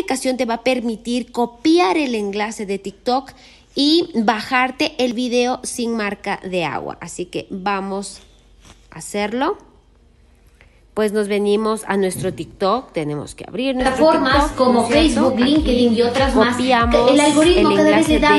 aplicación te va a permitir copiar el enlace de TikTok y bajarte el video sin marca de agua. Así que vamos a hacerlo. Pues nos venimos a nuestro TikTok, tenemos que abrir nuestro plataformas como Facebook, LinkedIn y otras más. El algoritmo el